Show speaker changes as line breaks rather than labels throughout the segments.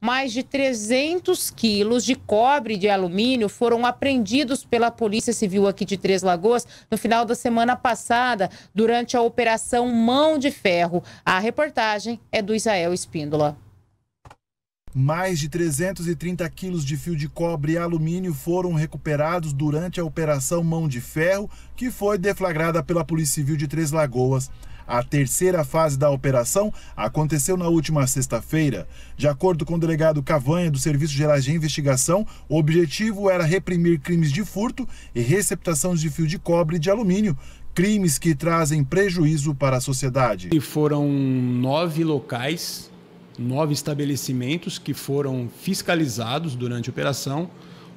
mais de 300 quilos de cobre e de alumínio foram apreendidos pela Polícia Civil aqui de Três Lagoas no final da semana passada, durante a Operação Mão de Ferro. A reportagem é do Israel Espíndola.
Mais de 330 quilos de fio de cobre e alumínio foram recuperados durante a Operação Mão de Ferro, que foi deflagrada pela Polícia Civil de Três Lagoas. A terceira fase da operação aconteceu na última sexta-feira. De acordo com o delegado Cavanha do Serviço Gerais de Investigação, o objetivo era reprimir crimes de furto e receptação de fio de cobre e de alumínio, crimes que trazem prejuízo para a sociedade. E foram nove locais, nove estabelecimentos
que foram fiscalizados durante a operação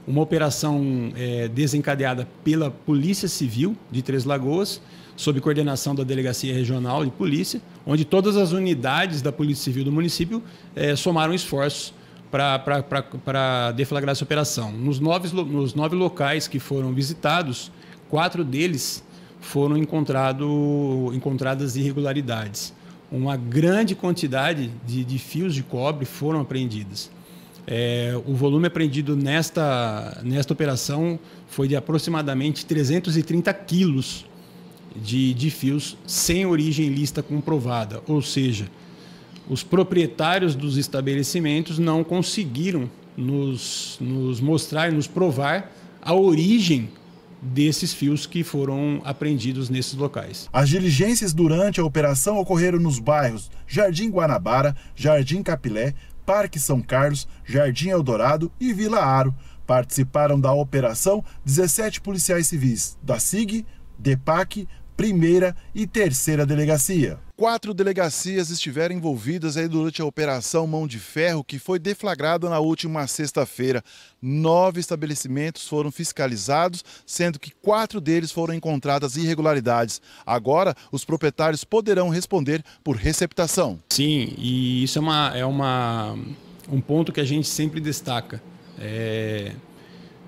uma operação é, desencadeada pela Polícia Civil de Três Lagoas, sob coordenação da Delegacia Regional de Polícia, onde todas as unidades da Polícia Civil do município é, somaram esforços para deflagrar essa operação. Nos nove, nos nove locais que foram visitados, quatro deles foram encontrado, encontradas irregularidades. Uma grande quantidade de, de fios de cobre foram apreendidas. É, o volume apreendido nesta, nesta operação foi de aproximadamente 330 quilos de, de fios sem origem lista comprovada, ou seja, os proprietários dos estabelecimentos não conseguiram nos, nos mostrar, nos provar a origem desses fios que foram apreendidos nesses locais.
As diligências durante a operação ocorreram nos bairros Jardim Guanabara, Jardim Capilé, Parque São Carlos, Jardim Eldorado e Vila Aro. Participaram da operação 17 policiais civis da SIG, DEPAC, primeira e terceira delegacia. Quatro delegacias estiveram envolvidas aí durante a Operação Mão de Ferro, que foi deflagrada na última sexta-feira. Nove estabelecimentos foram fiscalizados, sendo que quatro deles foram encontradas irregularidades. Agora, os proprietários poderão responder por receptação.
Sim, e isso é, uma, é uma, um ponto que a gente sempre destaca. É,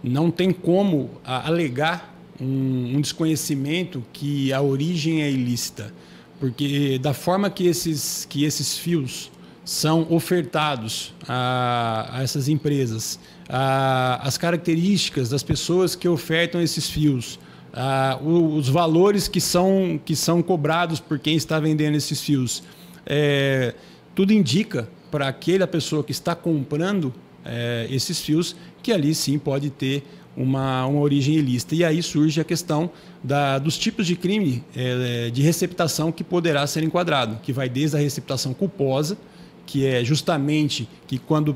não tem como alegar um, um desconhecimento que a origem é ilícita, porque da forma que esses, que esses fios são ofertados a, a essas empresas, a, as características das pessoas que ofertam esses fios, a, os valores que são, que são cobrados por quem está vendendo esses fios, é, tudo indica para aquela pessoa que está comprando é, esses fios que ali sim pode ter uma, uma origem ilícita. E aí surge a questão da, dos tipos de crime é, é, de receptação que poderá ser enquadrado, que vai desde a receptação culposa, que é justamente que quando,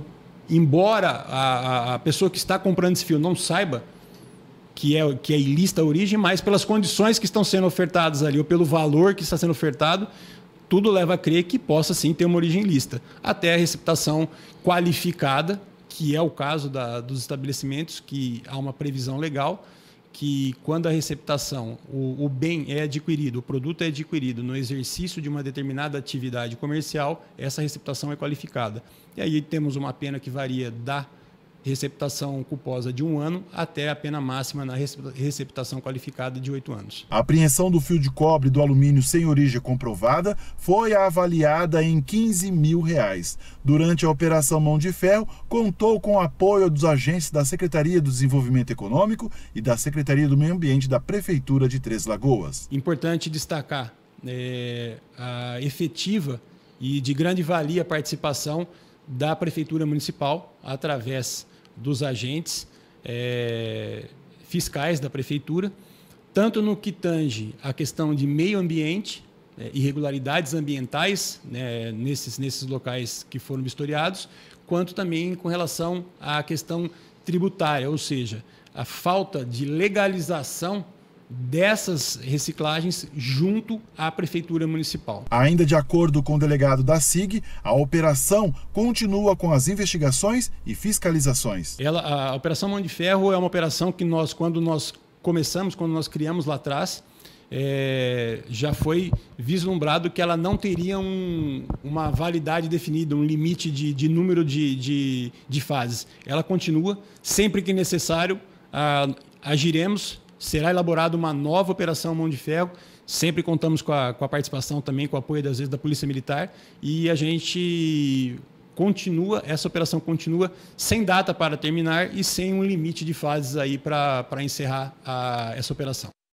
embora a, a pessoa que está comprando esse fio não saiba que é, que é ilícita a origem, mas pelas condições que estão sendo ofertadas ali, ou pelo valor que está sendo ofertado, tudo leva a crer que possa sim ter uma origem ilícita. Até a receptação qualificada, que é o caso da, dos estabelecimentos que há uma previsão legal que quando a receptação, o, o, bem é adquirido, o produto é adquirido no exercício de uma determinada atividade comercial, essa receptação é qualificada. E aí temos uma pena que varia da receptação culposa de um ano até a pena máxima na receptação qualificada de oito anos.
A apreensão do fio de cobre do alumínio sem origem comprovada foi avaliada em 15 mil reais. Durante a Operação Mão de Ferro, contou com o apoio dos agentes da Secretaria do Desenvolvimento Econômico e da Secretaria do Meio Ambiente da Prefeitura de Três Lagoas.
Importante destacar é, a efetiva e de grande valia a participação da Prefeitura Municipal através dos agentes é, fiscais da prefeitura, tanto no que tange a questão de meio ambiente, é, irregularidades ambientais né, nesses, nesses locais que foram vistoriados, quanto também com relação à questão tributária, ou seja, a falta de legalização dessas reciclagens junto à Prefeitura Municipal.
Ainda de acordo com o delegado da SIG, a operação continua com as investigações e fiscalizações.
Ela, a Operação Mão de Ferro é uma operação que nós, quando nós começamos, quando nós criamos lá atrás, é, já foi vislumbrado que ela não teria um, uma validade definida, um limite de, de número de, de, de fases. Ela continua, sempre que necessário, a, agiremos será elaborada uma nova operação Mão de Ferro. Sempre contamos com a, com a participação também, com o apoio, às vezes, da Polícia Militar. E a gente continua, essa operação continua sem data para terminar e sem um limite de fases aí para encerrar a, essa operação.